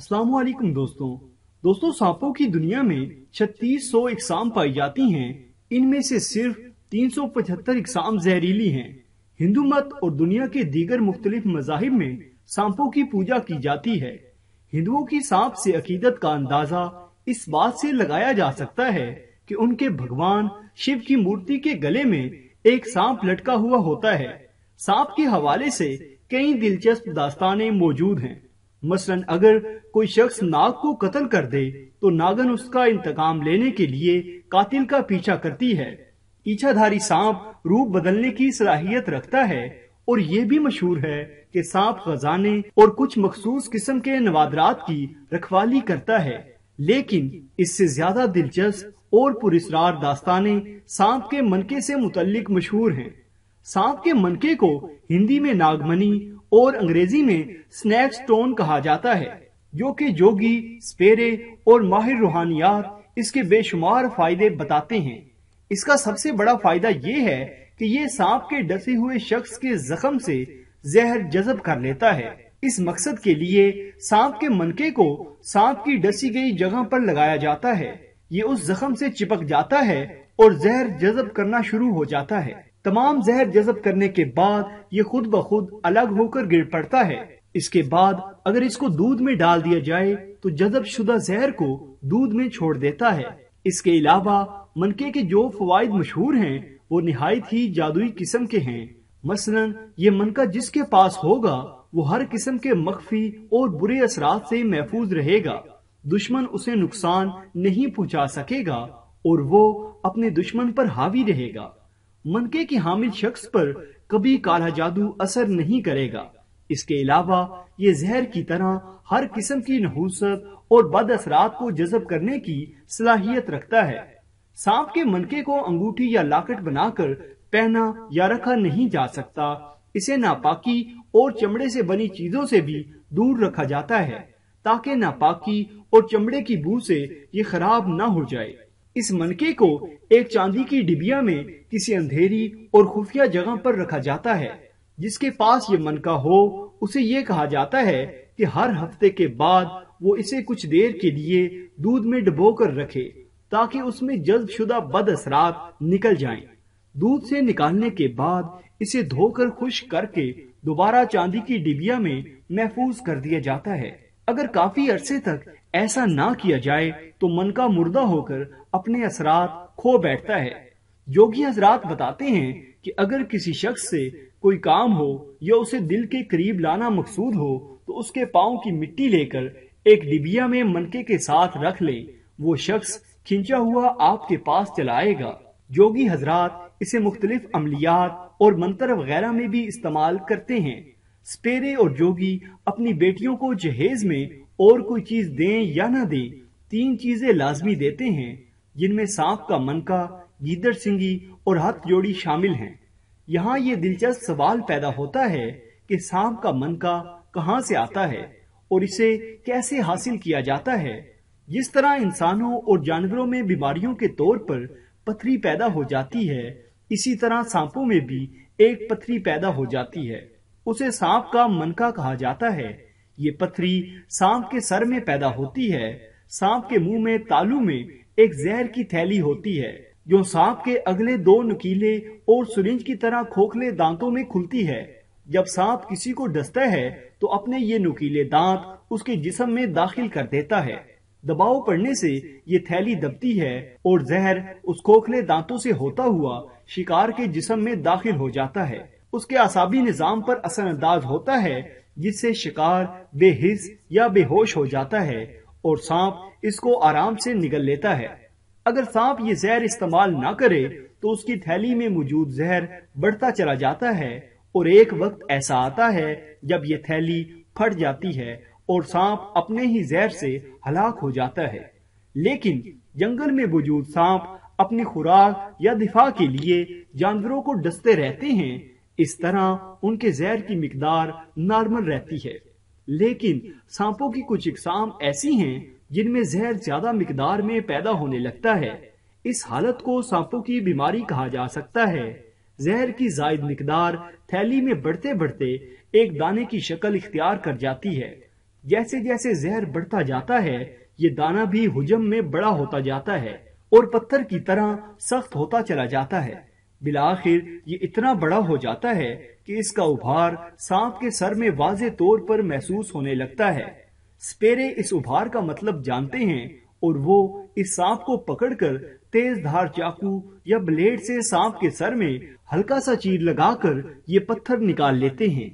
असलाकुम दोस्तों दोस्तों सांपों की दुनिया में छत्तीस सौ इकसाम पाई जाती हैं इनमें से सिर्फ 375 इकसाम जहरीली है हिंदू मत और दुनिया के दीगर मुख्तलिफ मजाहब में सांपों की पूजा की जाती है हिंदुओं की सांप से अकीदत का अंदाजा इस बात से लगाया जा सकता है कि उनके भगवान शिव की मूर्ति के गले में एक सांप लटका हुआ होता है सांप के हवाले से कई दिलचस्प दास्तानें मौजूद हैं मसलन अगर कोई शख्स नाग को कत्ल कर दे तो नागन उसका इंतकाम लेने के लिए कातिल का पीछा करती है ईछाधारी सांप रूप बदलने की सलाहियत रखता है और ये भी मशहूर है कि सांप खजाने और कुछ मखसूस किस्म के नवादरात की रखवाली करता है लेकिन इससे ज्यादा दिलचस्प और पुरस्कार दास्तानें सांप के मनके से मुतलिक मशहूर हैं सांप के मनके को हिंदी में नागमनी और अंग्रेजी में स्नैक स्टोन कहा जाता है जो कि जोगी स्पेरे और माहिर रूहानियात इसके बेशुमार फायदे बताते हैं इसका सबसे बड़ा फायदा ये है कि ये सांप के डसे हुए शख्स के जख्म से जहर जजब कर लेता है इस मकसद के लिए सांप के मनके को सांप की डसी गई जगह पर लगाया जाता है ये उस जख्म से चिपक जाता है और जहर जजब करना शुरू हो जाता है तमाम जहर जजब करने के बाद ये खुद ब खुद अलग होकर गिर पड़ता है इसके बाद अगर इसको दूध में डाल दिया जाए तो जजब शुदा जहर को दूध में छोड़ देता है इसके अलावा मनके के जो फवाद मशहूर हैं वो निहायत ही जादुई किस्म के हैं मसलन ये मनका जिसके पास होगा वो हर किस्म के मख्फी और बुरे असरात से महफूज रहेगा दुश्मन उसे नुकसान नहीं पहुंचा सकेगा और वो अपने दुश्मन पर हावी रहेगा मनके की हामिल शख्स पर कभी काला जादू असर नहीं करेगा इसके अलावा ये जहर की तरह हर किस्म की नहूसत और बद असरात को जजब करने की सलाहियत रखता है सांप के मनके को अंगूठी या लाकट बनाकर पहना या रखा नहीं जा सकता इसे नापाकी और चमड़े से बनी चीजों से भी दूर रखा जाता है ताकि नापाकी और चमड़े की बू से ये खराब ना हो जाए इस मनके को एक चांदी की डिबिया में किसी अंधेरी और खुफिया जगह पर रखा जाता है जिसके पास ये मनका हो उसे ये कहा जाता है कि हर हफ्ते के बाद वो इसे कुछ देर के लिए दूध में कर रखे ताकि उसमें शुदा बद असरात निकल जाएं। दूध से निकालने के बाद इसे धोकर खुश करके दोबारा चांदी की डिबिया में महफूज कर दिया जाता है अगर काफी अरसे तक ऐसा ना किया जाए तो मन का मुर्दा होकर अपने असरात खो बैठता है योगी हजरात बताते हैं कि अगर किसी शख्स से कोई काम हो या उसे दिल के करीब लाना मकसूद हो तो उसके पाओ की मिट्टी लेकर एक डिबिया में मनके के साथ रख ले वो शख्स खिंचा हुआ आपके पास चलाएगा योगी हजरात इसे मुख्तलिफ अमलियात और मंत्र वगैरह में भी इस्तेमाल करते हैं स्पेरे और जोगी अपनी बेटियों को जहेज में और कोई चीज दें या ना दें तीन चीजें लाजमी देते हैं जिनमें सांप का मनका गीदर सिंगी और हाथ जोड़ी शामिल हैं यहाँ ये दिलचस्प सवाल पैदा होता है कि सांप का मनका कहाँ से आता है और इसे कैसे हासिल किया जाता है जिस तरह इंसानों और जानवरों में बीमारियों के तौर पर पथरी पैदा हो जाती है इसी तरह सांपों में भी एक पथरी पैदा हो जाती है उसे सांप का मनका कहा जाता है ये पथरी सांप के सर में पैदा होती है सांप के मुंह में तालू में एक जहर की थैली होती है जो सांप के अगले दो नुकीले और सुरिंज की तरह खोखले दांतों में खुलती है जब सांप किसी को डसता है तो अपने ये नुकीले दांत उसके जिसम में दाखिल कर देता है दबाव पड़ने से ये थैली दबती है और जहर उस खोखले दांतों से होता हुआ शिकार के जिसम में दाखिल हो जाता है उसके आसाबी निजाम पर असरअंदाज होता है जिससे शिकार बेहिस या बेहोश हो जाता है और सांप इसको आराम से निगल लेता है अगर सांप ये जहर इस्तेमाल ना करे तो उसकी थैली में मौजूद जहर बढ़ता चला जाता है और एक वक्त ऐसा आता है जब ये थैली फट जाती है और सांप अपने ही जहर से हलाक हो जाता है लेकिन जंगल में मौजूद सांप अपनी खुराक या दिफा के लिए जानवरों को डसते रहते हैं इस तरह उनके जहर की मकदार नॉर्मल रहती है लेकिन सांपों की कुछ इकसाम ऐसी हैं जिनमें जहर ज्यादा मकदार में पैदा होने लगता है इस हालत को सांपों की बीमारी कहा जा सकता है जहर की जायद मकदार थैली में बढ़ते बढ़ते एक दाने की शक्ल इख्तियार कर जाती है जैसे जैसे जहर बढ़ता जाता है ये दाना भी हजम में बड़ा होता जाता है और पत्थर की तरह सख्त होता चला जाता है बिलाखिर ये इतना बड़ा हो जाता है कि इसका उभार सांप के सर में वाजे तौर पर महसूस होने लगता है स्पेरे इस उभार का मतलब जानते हैं और वो इस सांप को पकड़कर तेज धार चाकू या ब्लेड से सांप के सर में हल्का सा चीर लगाकर ये पत्थर निकाल लेते हैं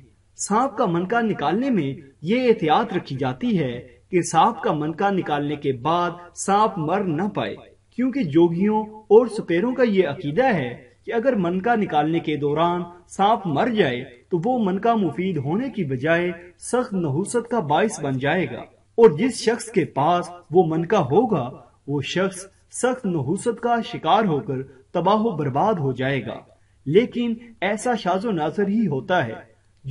सांप का मनका निकालने में ये एहतियात रखी जाती है कि सांप का मनका निकालने के बाद सांप मर न पाए क्योंकि जोगियों और सुपेरों का ये अकीदा है कि अगर मनका निकालने के दौरान सांप मर जाए तो वो मनका मुफीद होने की बजाय सख्त नहुसत का बायस बन जाएगा और जिस शख्स के पास वो मनका होगा वो शख्स सख्त नहुसत का शिकार होकर तबाह बर्बाद हो जाएगा लेकिन ऐसा शाजो नाजर ही होता है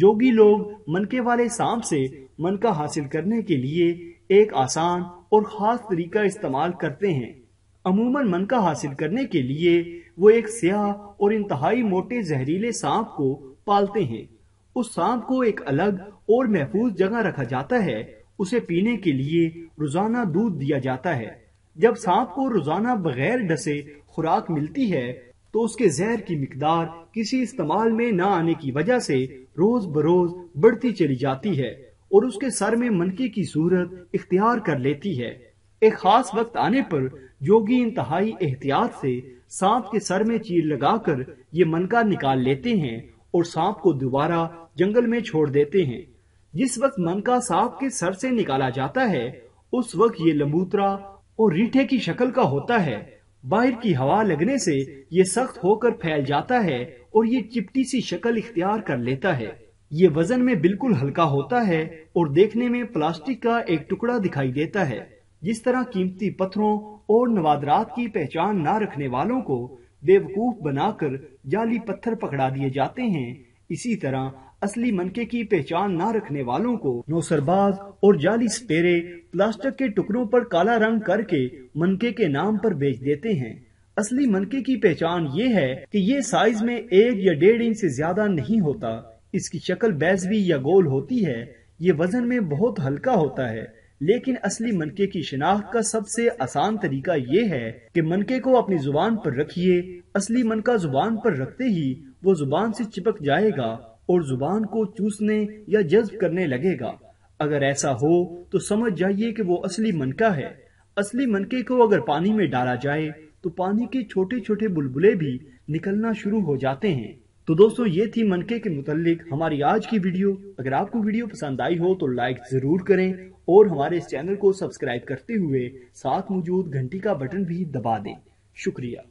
जोगी लोग मनके वाले सांप से मनका हासिल करने के लिए एक आसान और खास तरीका इस्तेमाल करते हैं अमूमन मन का हासिल करने के लिए वो एक स्याह और इंतहाई मोटे जहरीले सांप को पालते हैं उस सांप को एक अलग और महफूज जगह रखा जाता है उसे पीने के लिए रोजाना दूध दिया जाता है जब सांप को रोजाना बगैर डसे खुराक मिलती है तो उसके जहर की मकदार किसी इस्तेमाल में न आने की वजह से रोज बरोज बढ़ती चली जाती है और उसके सर में मनके की सूरत इख्तियार कर लेती है एक खास वक्त आने पर योगी इंतहाई एहतियात से सांप के सर में चीर लगाकर ये मनका निकाल लेते हैं और सांप को दोबारा जंगल में छोड़ देते हैं जिस वक्त मनका सांप के सर से निकाला जाता है उस वक्त ये लंबूतरा और रीठे की शक्ल का होता है बाहर की हवा लगने से ये सख्त होकर फैल जाता है और ये चिपटी सी शक्ल इख्तियार कर लेता है ये वजन में बिल्कुल हल्का होता है और देखने में प्लास्टिक का एक टुकड़ा दिखाई देता है जिस तरह कीमती पत्थरों और नवादरात की पहचान ना रखने वालों को बेवकूफ बनाकर जाली पत्थर पकड़ा दिए जाते हैं इसी तरह असली मनके की पहचान ना रखने वालों को नौसरबाज और जाली स्पेरे प्लास्टिक के टुकड़ों पर काला रंग करके मनके के नाम पर बेच देते हैं असली मनके की पहचान ये है कि ये साइज में एक या डेढ़ इंच से ज्यादा नहीं होता इसकी शक्ल बैजवी या गोल होती है ये वजन में बहुत हल्का होता है लेकिन असली मनके की शिनाख्त का सबसे आसान तरीका ये है कि मनके को अपनी जुबान पर रखिए असली मनका जुबान पर रखते ही वो जुबान से चिपक जाएगा और जुबान को चूसने या जज्ब करने लगेगा अगर ऐसा हो तो समझ जाइए कि वो असली मनका है असली मनके को अगर पानी में डाला जाए तो पानी के छोटे छोटे बुलबुले भी निकलना शुरू हो जाते हैं तो दोस्तों ये थी मनके के मुतालिक हमारी आज की वीडियो अगर आपको वीडियो पसंद आई हो तो लाइक जरूर करें और हमारे इस चैनल को सब्सक्राइब करते हुए साथ मौजूद घंटी का बटन भी दबा दें शुक्रिया